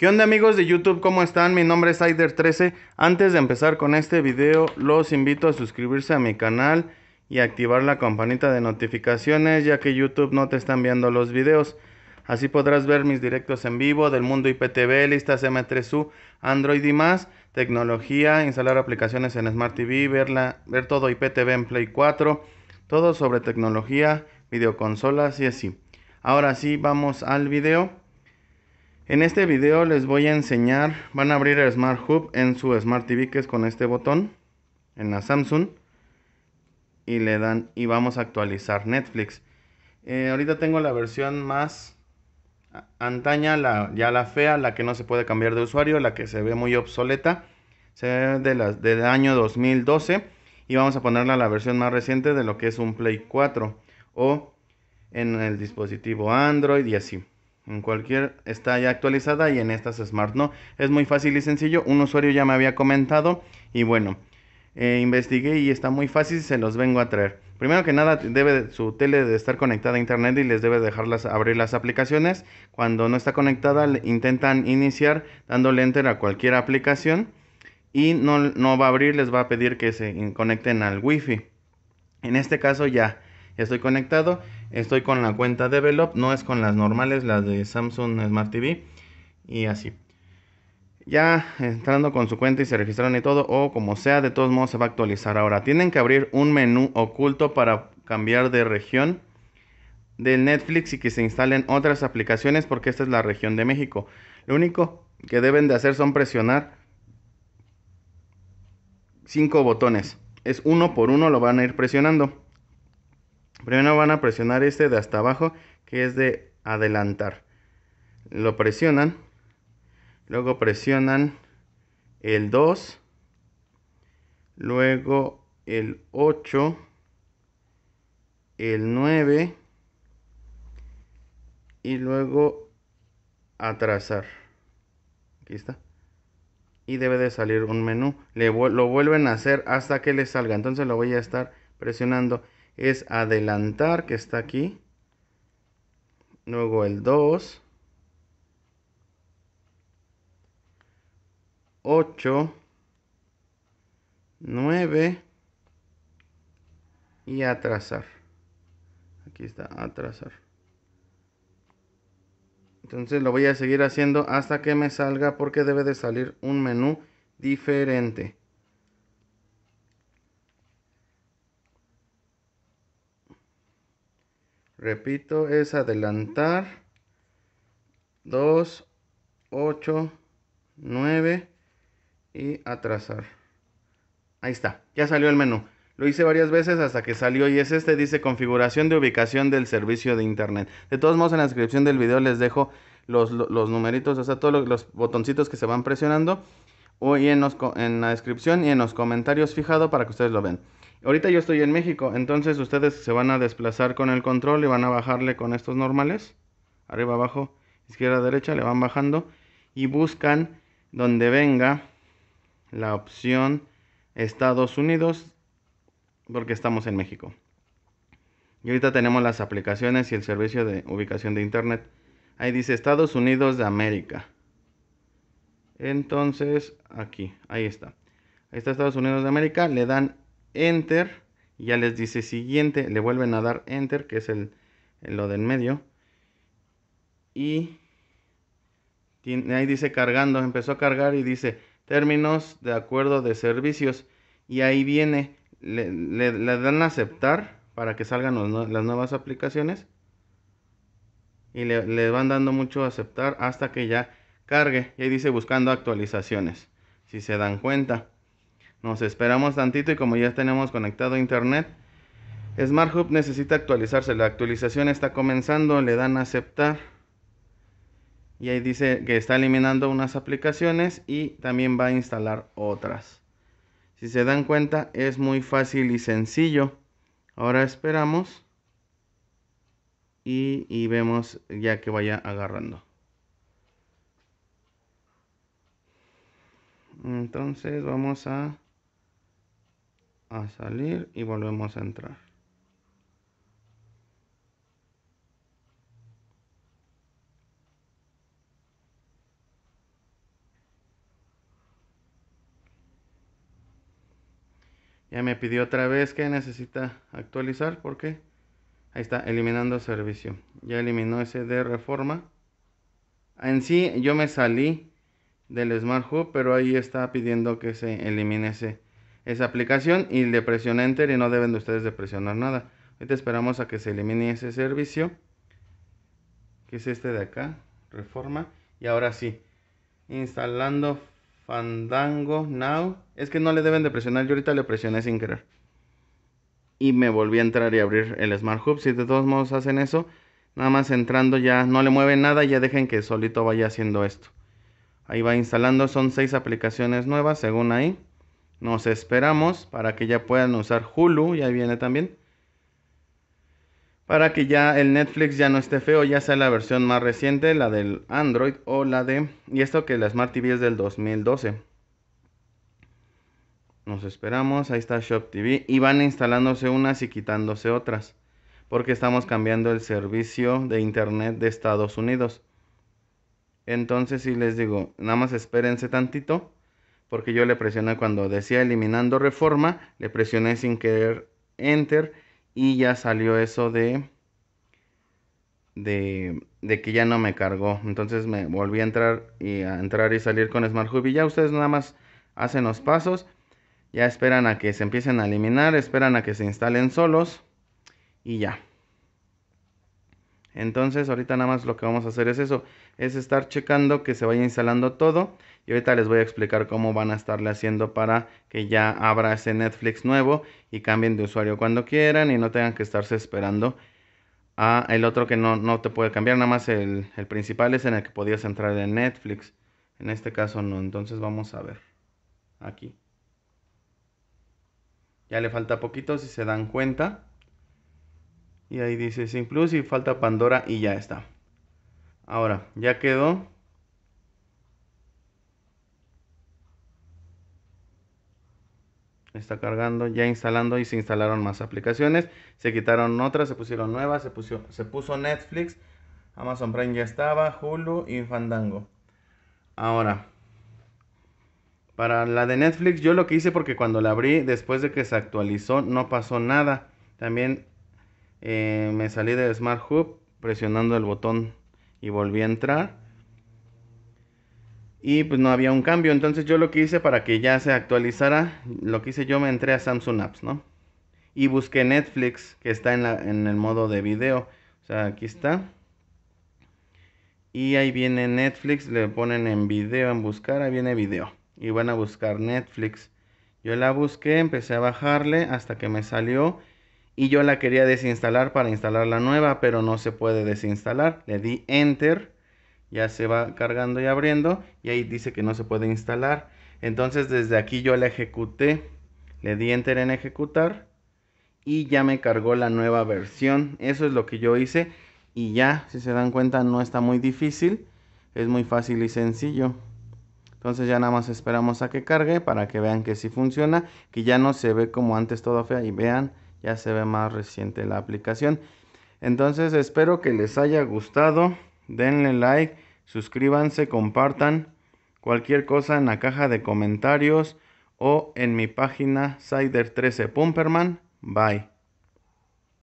¿Qué onda amigos de YouTube? ¿Cómo están? Mi nombre es Aider13. Antes de empezar con este video, los invito a suscribirse a mi canal y activar la campanita de notificaciones, ya que YouTube no te está enviando los videos. Así podrás ver mis directos en vivo del mundo IPTV, listas M3U, Android y más, tecnología, instalar aplicaciones en Smart TV, verla ver todo IPTV en Play 4, todo sobre tecnología, videoconsolas y así. Ahora sí, vamos al video. En este video les voy a enseñar, van a abrir el Smart Hub en su Smart TV que es con este botón en la Samsung y le dan y vamos a actualizar Netflix. Eh, ahorita tengo la versión más antaña, ya la fea, la que no se puede cambiar de usuario, la que se ve muy obsoleta, se de del año 2012 y vamos a ponerla a la versión más reciente de lo que es un Play 4 o en el dispositivo Android y así. En cualquier está ya actualizada y en estas Smart no. Es muy fácil y sencillo. Un usuario ya me había comentado y bueno, eh, investigué y está muy fácil, se los vengo a traer. Primero que nada, debe su tele de estar conectada a internet y les debe dejarlas abrir las aplicaciones. Cuando no está conectada, intentan iniciar dándole enter a cualquier aplicación y no, no va a abrir, les va a pedir que se conecten al wifi. En este caso ya estoy conectado, estoy con la cuenta Develop, no es con las normales, las de Samsung Smart TV y así. Ya entrando con su cuenta y se registraron y todo, o como sea, de todos modos se va a actualizar. Ahora, tienen que abrir un menú oculto para cambiar de región del Netflix y que se instalen otras aplicaciones porque esta es la región de México. Lo único que deben de hacer son presionar cinco botones. Es uno por uno lo van a ir presionando. Primero van a presionar este de hasta abajo, que es de adelantar. Lo presionan. Luego presionan el 2. Luego el 8. El 9. Y luego atrasar. Aquí está. Y debe de salir un menú. lo vuelven a hacer hasta que le salga. Entonces lo voy a estar presionando es adelantar, que está aquí. Luego el 2. 8. 9. Y atrasar. Aquí está, atrasar. Entonces lo voy a seguir haciendo hasta que me salga porque debe de salir un menú diferente. Repito, es adelantar 2, 8, 9 y atrasar. Ahí está, ya salió el menú. Lo hice varias veces hasta que salió y es este, dice configuración de ubicación del servicio de internet. De todos modos, en la descripción del video les dejo los, numeritos, o sea, todos los, botoncitos que se van presionando. O en, en la descripción y en los comentarios fijado para que ustedes lo vean. Ahorita yo estoy en México, entonces ustedes se van a desplazar con el control y van a bajarle con estos normales. Arriba, abajo, izquierda, derecha, le van bajando. Y buscan donde venga la opción Estados Unidos, porque estamos en México. Y ahorita tenemos las aplicaciones y el servicio de ubicación de Internet. Ahí dice Estados Unidos de América. Entonces, aquí, ahí está. Ahí está Estados Unidos de América. Le dan enter, y ya les dice siguiente, le vuelven a dar enter, que es el, lo del medio, y ahí dice cargando, empezó a cargar y dice términos de acuerdo de servicios, y ahí viene, le, dan a aceptar para que salgan las nuevas aplicaciones, y le, van dando mucho aceptar hasta que ya cargue, y ahí dice buscando actualizaciones, si se dan cuenta. Nos esperamos tantito y como ya tenemos conectado a internet, Smart Hub necesita actualizarse. La actualización está comenzando, le dan a aceptar. Y ahí dice que está eliminando unas aplicaciones y también va a instalar otras. Si se dan cuenta, es muy fácil y sencillo. Ahora esperamos y vemos ya que vaya agarrando. Entonces vamos a a salir y volvemos a entrar. Ya me pidió otra vez que necesita actualizar porque ahí está, eliminando servicio. Ya eliminó ese de reforma. En sí, yo me salí del Smart Hub, pero ahí está pidiendo que se elimine ese esa aplicación y le presioné enter y no deben de ustedes de presionar nada. Ahorita esperamos a que se elimine ese servicio, que es este de acá, reforma. Y ahora sí, instalando Fandango Now. Es que no le deben de presionar, yo ahorita le presioné sin querer. Y me volví a entrar y abrir el Smart Hub. Si de todos modos hacen eso, nada más entrando ya no le mueven nada, ya dejen que solito vaya haciendo esto. Ahí va instalando, son seis aplicaciones nuevas según ahí. Nos esperamos para que ya puedan usar Hulu, ya viene también. Para que ya el Netflix ya no esté feo, ya sea la versión más reciente, la del Android o la de... Y esto que la Smart TV es del 2012. Nos esperamos, ahí está Shop TV. Y van instalándose unas y quitándose otras. Porque estamos cambiando el servicio de internet de Estados Unidos. Entonces si les digo, nada más espérense tantito porque yo le presioné cuando decía eliminando reforma, le presioné sin querer enter y ya salió eso de, de, que ya no me cargó. Entonces me volví a entrar y a entrar y salir con Smart Hub y ya ustedes nada más hacen los pasos, ya esperan a que se empiecen a eliminar, esperan a que se instalen solos y ya. Entonces ahorita nada más lo que vamos a hacer es eso, es estar checando que se vaya instalando todo y ahorita les voy a explicar cómo van a estarle haciendo para que ya abra ese Netflix nuevo y cambien de usuario cuando quieran y no tengan que estarse esperando a el otro que no, no te puede cambiar, nada más el, el principal es en el que podías entrar en Netflix, en este caso no, entonces vamos a ver aquí. Ya le falta poquito si se dan cuenta. Y ahí dice sin plus y falta Pandora y ya está. Ahora, ya quedó. Está cargando, ya instalando y se instalaron más aplicaciones. Se quitaron otras, se pusieron nuevas, se, puso, se puso Netflix, Amazon Prime ya estaba, Hulu y Fandango. Ahora, para la de Netflix yo lo que hice porque cuando la abrí, después de que se actualizó, no pasó nada. También eh, me salí de Smart Hub presionando el botón y volví a entrar. Y pues no había un cambio. Entonces yo lo que hice para que ya se actualizara, lo que hice yo me entré a Samsung Apps, ¿no? Y busqué Netflix, que está en, en el modo de video. O sea, aquí está. Y ahí viene Netflix, le ponen en video, en buscar, ahí viene video. Y van a buscar Netflix. Yo la busqué, empecé a bajarle hasta que me salió y yo la quería desinstalar para instalar la nueva, pero no se puede desinstalar. Le di enter, ya se va cargando y abriendo y ahí dice que no se puede instalar. Entonces desde aquí yo la ejecuté, le di enter en ejecutar y ya me cargó la nueva versión. Eso es lo que yo hice y ya, si se dan cuenta, no está muy difícil, es muy fácil y sencillo. Entonces ya nada más esperamos a que cargue para que vean que sí funciona, que ya no se ve como antes todo fea y vean ya se ve más reciente la aplicación. Entonces espero que les haya gustado. Denle like, suscríbanse, compartan cualquier cosa en la caja de comentarios o en mi página Cider13 Pumperman. Bye.